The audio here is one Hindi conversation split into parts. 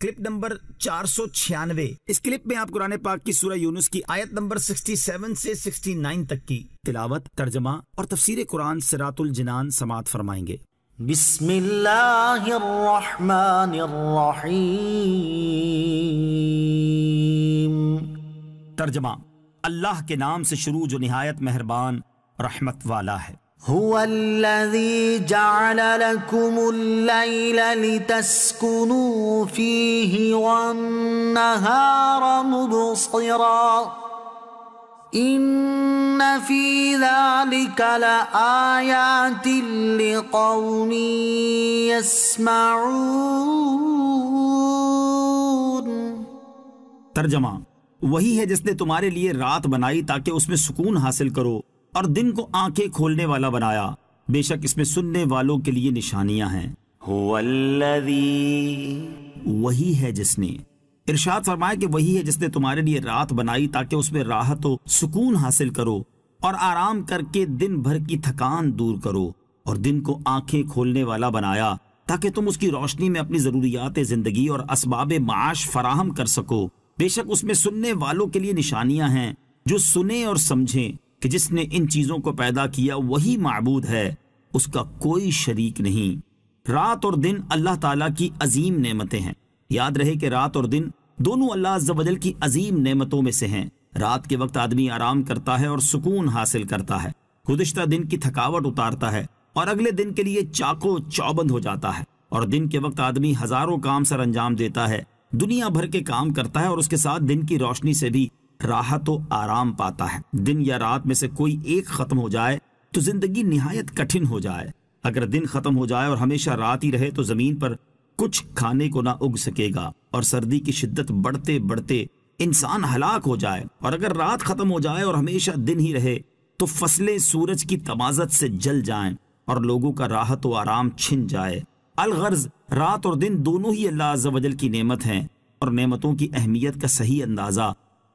क्लिप नंबर चार सौ छियानवे इस क्लिप में आप कुरान पाक की सूरह यूनुस की आयत नंबर 67 से 69 तक की तिलावत तर्जमा और तफसीर कुरान सिरातुल जिनान समात फरमाएंगे तर्जमा अल्लाह के नाम से शुरू जो निहायत मेहरबान रहमत वाला है هو الذي جعل لكم الليل لتسكنوا فيه والنهار مبصرا إن في ذلك لآيات لقوم يسمعون ترجمة وہی ہے جس نے تمہارے لیے رات بنائی تاکہ اس میں سکون حاصل کرو और दिन को आंखें खोलने वाला बनाया बेशक इसमें सुनने वालों के लिए निशानियां हैं वही है जिसने इरशाद फरमाया कि वही है जिसने तुम्हारे लिए रात बनाई ताकि उसमें राहत हो सुकून हासिल करो और आराम करके दिन भर की थकान दूर करो और दिन को आंखें खोलने वाला बनाया ताकि तुम उसकी रोशनी में अपनी जरूरियात जिंदगी और इसबाब माश फराहम कर सको बेशक उसमें सुनने वालों के लिए निशानियां हैं जो सुने और समझें कि जिसने इन चीज़ों को पैदा किया वही मबूद है उसका कोई शरीक नहीं रात और दिन अल्लाह ताला की अजीम नेमतें हैं याद रहे कि रात और दिन दोनों अल्लाह जबजल की अजीम नेमतों में से हैं रात के वक्त आदमी आराम करता है और सुकून हासिल करता है गुजशत दिन की थकावट उतारता है और अगले दिन के लिए चाको चौबंद हो जाता है और दिन के वक्त आदमी हजारों काम सर अंजाम देता है दुनिया भर के काम करता है और उसके साथ दिन की रोशनी से भी राहत तो व आराम पाता है दिन या रात में से कोई एक खत्म हो जाए तो जिंदगी निहायत कठिन हो जाए अगर दिन खत्म हो जाए और हमेशा रात ही रहे तो जमीन पर कुछ खाने को ना उग सकेगा और सर्दी की शिद्दत बढ़ते बढ़ते इंसान हलाक हो जाए और अगर रात खत्म हो जाए और हमेशा दिन ही रहे तो फसलें सूरज की तमाजत से जल जाएं और लोगों का राहत तो व आराम छिन जाए अलगर्ज रात और दिन दोनों ही अल्लाह की नेमत हैं और नेमतों की अहमियत का सही अंदाज़ा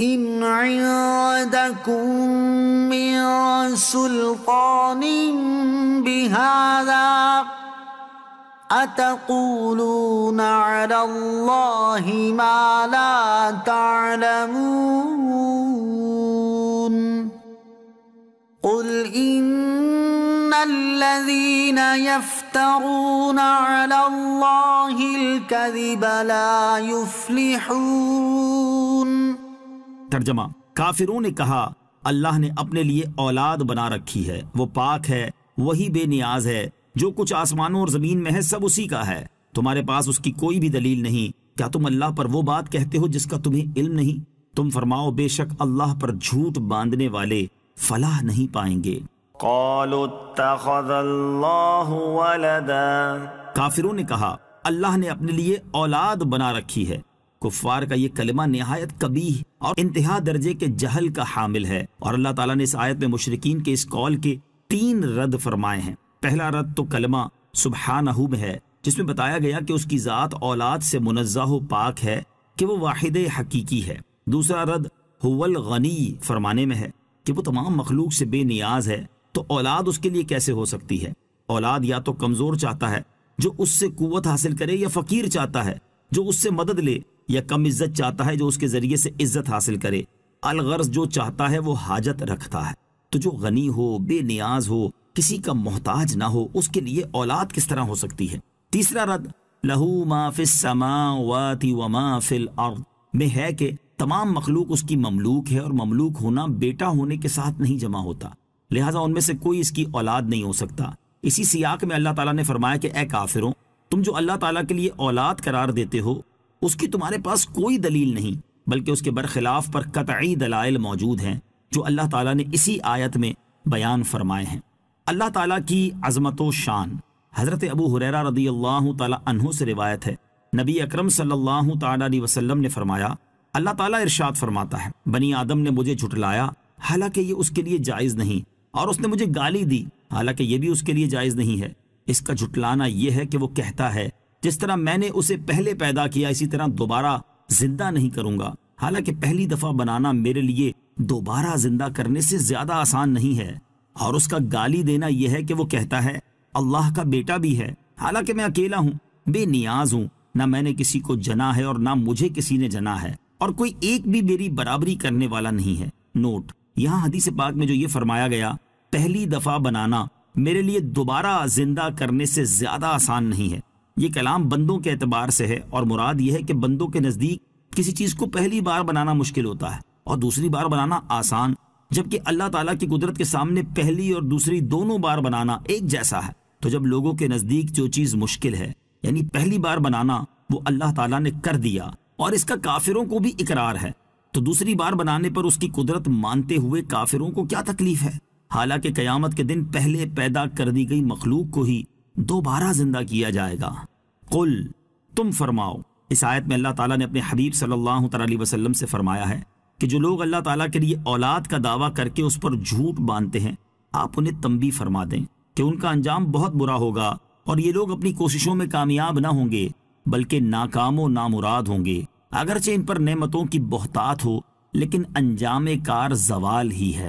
إن عندكم من سلطان بهذا أتقولون على الله ما لا تعلمون قل إن الذين يفترون على الله الكذب لا يفلحون तर्जमा काफिरों ने कहा अल्लाह ने अपने लिए औलाद बना रखी है वो पाक है वही बेनियाज है जो कुछ आसमानों और जमीन में है सब उसी का है तुम्हारे पास उसकी कोई भी दलील नहीं क्या तुम अल्लाह पर वो बात कहते हो जिसका तुम्हें इल्म नहीं तुम फरमाओ बेशक अल्लाह पर झूठ बांधने वाले फलाह नहीं पाएंगे काफिरों ने कहा अल्लाह ने अपने लिए औलाद बना रखी है कुफ्वार का ये कलमा नहायत कबीह और इंतहा दर्जे के जहल का हामिल है और अल्लाह ताला ने इस आयत में मुशरकिन के इस कॉल के तीन रद्द फरमाए हैं पहला रद्द तो कलमा सुबहानहू में है जिसमें बताया गया कि उसकी ज़ात औलाद से मुनज़ा पाक है कि वो वाहिद हकीकी है दूसरा रद्द हुवल गनी फरमाने में है कि वो तमाम मखलूक से बेनियाज है तो औलाद उसके लिए कैसे हो सकती है औलाद या तो कमज़ोर चाहता है जो उससे कुत हासिल करे या फ़कीर चाहता है जो उससे मदद ले या कम इज्जत चाहता है जो उसके ज़रिए से इज्जत हासिल करे अलगर्ज जो चाहता है वो हाजत रखता है तो जो गनी हो बेनियाज हो किसी का मोहताज ना हो उसके लिए औलाद किस तरह हो सकती है तीसरा रद लहू माफिल में है कि तमाम मखलूक उसकी ममलूक है और ममलूक होना बेटा होने के साथ नहीं जमा होता लिहाजा उनमें से कोई इसकी औलाद नहीं हो सकता इसी सियाक में अल्लाह ताला ने फरमाया कि ए काफिरों तुम जो अल्लाह ताला के लिए औलाद करार देते हो उसकी तुम्हारे पास कोई दलील नहीं बल्कि उसके बरखिलाफ पर कतई दलाइल मौजूद हैं जो अल्लाह ताला ने इसी आयत में बयान फरमाए हैं अल्लाह ताला की अजमत शान हज़रत अबू हुररा रदी अल्लाह तहों से रिवायत है नबी अक्रम सल्लल्लाहु अलैहि वसल्लम ने फरमाया अल्लाह ताला इरशाद फरमाता है बनी आदम ने मुझे झुटलाया हालांकि ये उसके लिए जायज़ नहीं और उसने मुझे गाली दी हालांकि ये भी उसके लिए जायज़ नहीं है इसका झुटलाना यह है कि वो कहता है जिस तरह मैंने उसे पहले पैदा किया इसी तरह दोबारा जिंदा नहीं करूंगा हालांकि पहली दफा बनाना मेरे लिए दोबारा जिंदा करने से ज्यादा आसान नहीं है और उसका गाली देना यह है कि वो कहता है अल्लाह का बेटा भी है हालांकि मैं अकेला हूँ बेनियाज हूँ ना मैंने किसी को जना है और ना मुझे किसी ने जना है और कोई एक भी मेरी बराबरी करने वाला नहीं है नोट यहाँ हदीस पाक में जो ये फरमाया गया पहली दफा बनाना मेरे लिए दोबारा जिंदा करने से ज्यादा आसान नहीं है ये कलाम बंदों के अतबार से है और मुराद यह है कि बंदों के नज़दीक किसी चीज़ को पहली बार बनाना मुश्किल होता है और दूसरी बार बनाना आसान जबकि अल्लाह ताला की कुदरत के सामने पहली और दूसरी दोनों बार बनाना एक जैसा है तो जब लोगों के नज़दीक जो चीज़ मुश्किल है यानी पहली बार बनाना वो अल्लाह ताला ने कर दिया और इसका काफिरों को भी इकरार है तो दूसरी बार बनाने पर उसकी कुदरत मानते हुए काफिरों को क्या तकलीफ है हालांकि कयामत के दिन पहले पैदा कर दी गई मखलूक को ही दोबारा जिंदा किया जाएगा कुल तुम फरमाओ इस आयत में अल्लाह ताला ने अपने हबीब सल्लल्लाहु अलैहि वसल्लम से फरमाया है कि जो लोग अल्लाह ताला के लिए औलाद का दावा करके उस पर झूठ बांधते हैं आप उन्हें तंबी फरमा दें कि उनका अंजाम बहुत बुरा होगा और ये लोग अपनी कोशिशों में कामयाब ना होंगे बल्कि नाकामो नामुराद होंगे अगरचे इन पर नेमतों की बहतात हो लेकिन अंजाम कार जवाल ही है